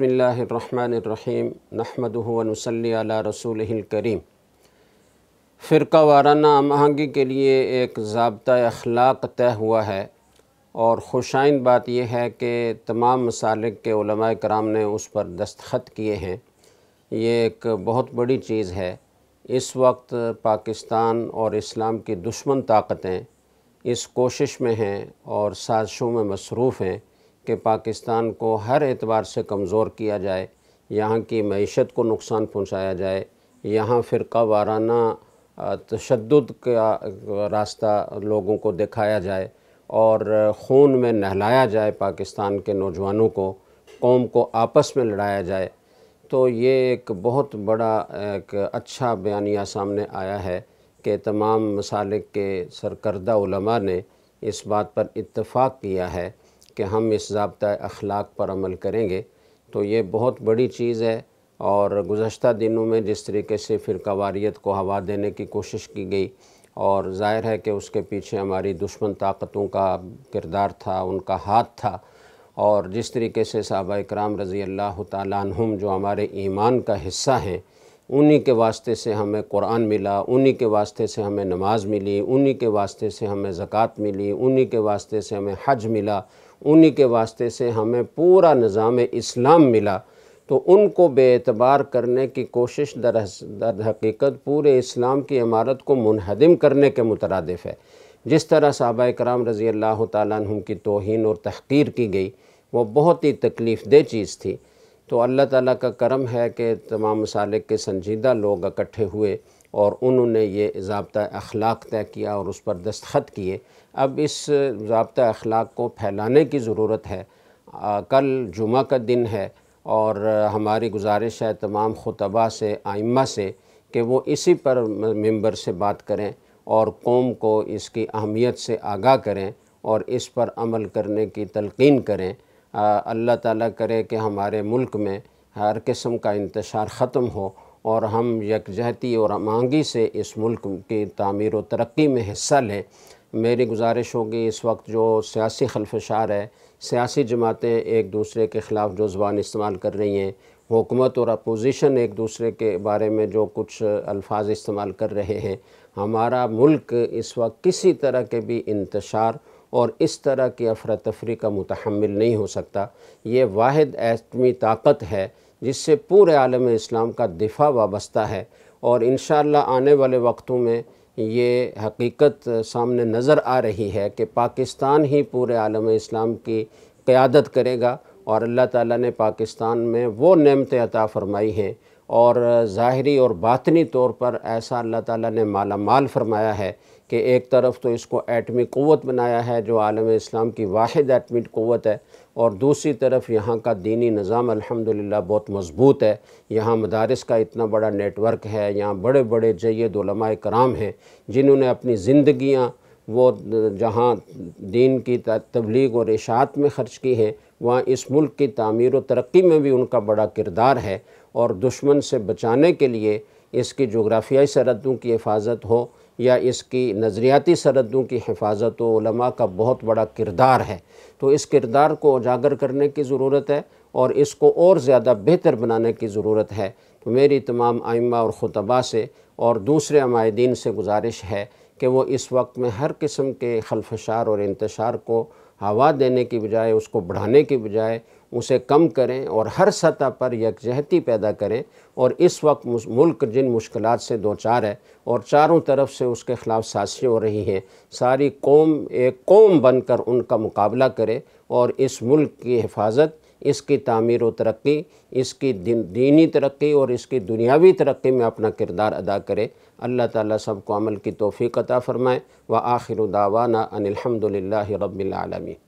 بسم اللہ الرحمن الرحیم نحمد و نسلی علی رسول الکریم فرقہ وارانہ آہنگی کے لیے ایک ضابطہ اخلاق طے ہوا ہے اور خوشائند بات یہ ہے کہ تمام مسالک کے علماء کرام نے اس پر دستخط کیے ہیں یہ ایک بہت بڑی چیز ہے اس وقت پاکستان اور اسلام کی دشمن طاقتیں اس کوشش میں ہیں اور سازشوں میں مصروف ہیں کہ پاکستان کو ہر اعتبار سے کمزور کیا جائے یہاں کی معیشت کو نقصان پہنچایا جائے یہاں فرقہ وارانہ تشدد کا راستہ لوگوں کو دکھایا جائے اور خون میں نہلایا جائے پاکستان کے نوجوانوں کو قوم کو آپس میں لڑایا جائے تو یہ ایک بہت بڑا ایک اچھا بیانیہ سامنے آیا ہے کہ تمام مسالک کے سرکردہ علماء نے اس بات پر اتفاق کیا ہے کہ ہم اس ضابطۂ اخلاق پر عمل کریں گے تو یہ بہت بڑی چیز ہے اور گزشتہ دنوں میں جس طریقے سے فرقہ واریت کو ہوا دینے کی کوشش کی گئی اور ظاہر ہے کہ اس کے پیچھے ہماری دشمن طاقتوں کا کردار تھا ان کا ہاتھ تھا اور جس طریقے سے صحابہ اکرام رضی اللہ تعالیٰ عنہم جو ہمارے ایمان کا حصہ ہیں انہی کے واسطے سے ہمیں قرآن ملا انہی کے واسطے سے ہمیں نماز ملی انہی کے واسطے سے ہمیں زکوٰۃ ملی انہی کے واسطے سے ہمیں حج ملا انہی کے واسطے سے ہمیں پورا نظام اسلام ملا تو ان کو بے اعتبار کرنے کی کوشش در حقیقت پورے اسلام کی عمارت کو منہدم کرنے کے مترادف ہے جس طرح صحابہ کرام رضی اللہ تعالیٰ عنہ کی توہین اور تحقیر کی گئی وہ بہت ہی تکلیف دہ چیز تھی تو اللہ تعالیٰ کا کرم ہے کہ تمام مسالک کے سنجیدہ لوگ اکٹھے ہوئے اور انہوں نے یہ ضابطہ اخلاق طے کیا اور اس پر دستخط کیے اب اس ضابطہ اخلاق کو پھیلانے کی ضرورت ہے کل جمعہ کا دن ہے اور ہماری گزارش ہے تمام خطبہ سے آئمہ سے کہ وہ اسی پر ممبر سے بات کریں اور قوم کو اس کی اہمیت سے آگاہ کریں اور اس پر عمل کرنے کی تلقین کریں اللہ تعالیٰ کرے کہ ہمارے ملک میں ہر قسم کا انتشار ختم ہو اور ہم یکجہتی اور امانگی سے اس ملک کی تعمیر و ترقی میں حصہ لیں میری گزارش ہوگی اس وقت جو سیاسی خلفشار ہے سیاسی جماعتیں ایک دوسرے کے خلاف جو زبان استعمال کر رہی ہیں حکومت اور اپوزیشن ایک دوسرے کے بارے میں جو کچھ الفاظ استعمال کر رہے ہیں ہمارا ملک اس وقت کسی طرح کے بھی انتشار اور اس طرح کی افراتفری کا متحمل نہیں ہو سکتا یہ واحد ایتمی طاقت ہے جس سے پورے عالم اسلام کا دفاع وابستہ ہے اور انشاءاللہ آنے والے وقتوں میں یہ حقیقت سامنے نظر آ رہی ہے کہ پاکستان ہی پورے عالم اسلام کی قیادت کرے گا اور اللہ تعالیٰ نے پاکستان میں وہ نعمتیں عطا فرمائی ہیں اور ظاہری اور باطنی طور پر ایسا اللہ تعالیٰ نے مالا مال فرمایا ہے کہ ایک طرف تو اس کو ایٹمی قوت بنایا ہے جو عالم اسلام کی واحد ایٹمی قوت ہے اور دوسری طرف یہاں کا دینی نظام الحمدللہ بہت مضبوط ہے یہاں مدارس کا اتنا بڑا نیٹ ورک ہے یہاں بڑے بڑے جید علماء کرام ہیں جنہوں نے اپنی زندگیاں وہ جہاں دین کی تبلیغ اور اشاعت میں خرچ کی ہیں وہاں اس ملک کی تعمیر و ترقی میں بھی ان کا بڑا کردار ہے اور دشمن سے بچانے کے لیے اس کی جغرافیائی سرحدوں کی حفاظت ہو یا اس کی نظریاتی سرحدوں کی حفاظت و علماء کا بہت بڑا کردار ہے تو اس کردار کو اجاگر کرنے کی ضرورت ہے اور اس کو اور زیادہ بہتر بنانے کی ضرورت ہے تو میری تمام آئمہ اور خطبہ سے اور دوسرے عمائدین سے گزارش ہے کہ وہ اس وقت میں ہر قسم کے خلفشار اور انتشار کو ہوا دینے کی بجائے اس کو بڑھانے کی بجائے اسے کم کریں اور ہر سطح پر یکجہتی پیدا کریں اور اس وقت ملک جن مشکلات سے دو چار ہے اور چاروں طرف سے اس کے خلاف سازشیں ہو رہی ہیں ساری قوم ایک قوم بن کر ان کا مقابلہ کرے اور اس ملک کی حفاظت اس کی تعمیر و ترقی اس کی دینی ترقی اور اس کی دنیاوی ترقی میں اپنا کردار ادا کرے اللہ تعالیٰ سب کو عمل کی توفیق عطا فرمائے و آخر ان انمد للہ رب العالمین